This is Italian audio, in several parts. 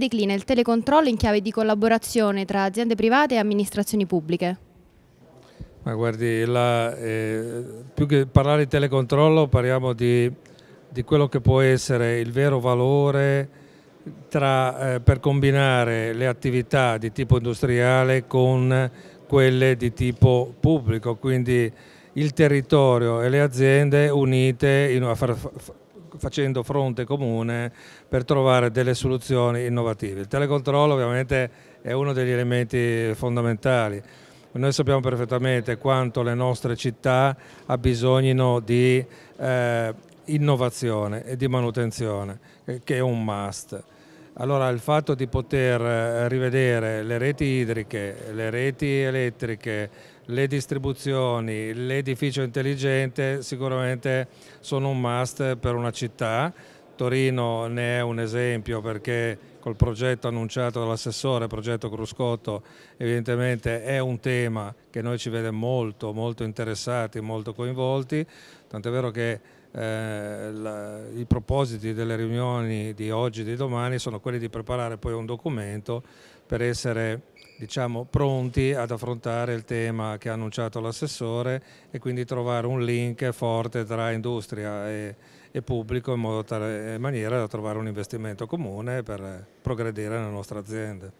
declina il telecontrollo in chiave di collaborazione tra aziende private e amministrazioni pubbliche? Ma guardi, la, eh, più che parlare di telecontrollo parliamo di, di, quello che può essere il vero valore tra, eh, per combinare le attività di tipo industriale con quelle di tipo pubblico, quindi il territorio e le aziende unite in, a far, facendo fronte comune per trovare delle soluzioni innovative. Il telecontrollo ovviamente è uno degli elementi fondamentali. Noi sappiamo perfettamente quanto le nostre città abbisognino di eh, innovazione e di manutenzione, eh, che è un must. Allora il fatto di poter eh, rivedere le reti idriche, le reti elettriche, le distribuzioni, l'edificio intelligente sicuramente sono un must per una città. Torino ne è un esempio perché col progetto annunciato dall'assessore, progetto Cruscotto, evidentemente è un tema che noi ci vede molto, molto interessati, molto coinvolti, tant'è vero che eh, la, i propositi delle riunioni di oggi e di domani sono quelli di preparare poi un documento per essere diciamo, pronti ad affrontare il tema che ha annunciato l'assessore e quindi trovare un link forte tra industria e, e pubblico in modo tale in maniera da trovare un investimento comune per, progredire nella nostra azienda.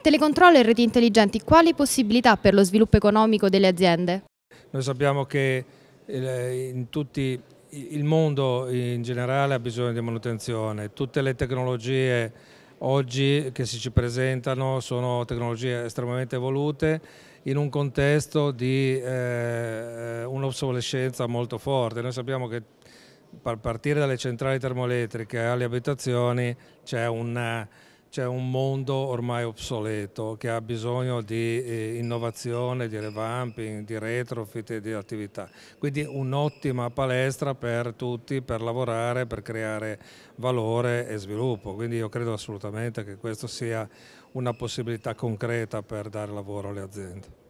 Telecontrollo e reti intelligenti, quali possibilità per lo sviluppo economico delle aziende? Noi sappiamo che in tutti il mondo in generale ha bisogno di manutenzione, tutte le tecnologie oggi che si ci presentano sono tecnologie estremamente evolute in un contesto di eh, un'obsolescenza molto forte. Noi sappiamo che a partire dalle centrali termoelettriche alle abitazioni c'è un, un, mondo ormai obsoleto che ha bisogno di eh, innovazione, di revamping, di retrofit e di attività. Quindi un'ottima palestra per tutti per lavorare, per creare valore e sviluppo. Quindi io credo assolutamente che questa sia una possibilità concreta per dare lavoro alle aziende.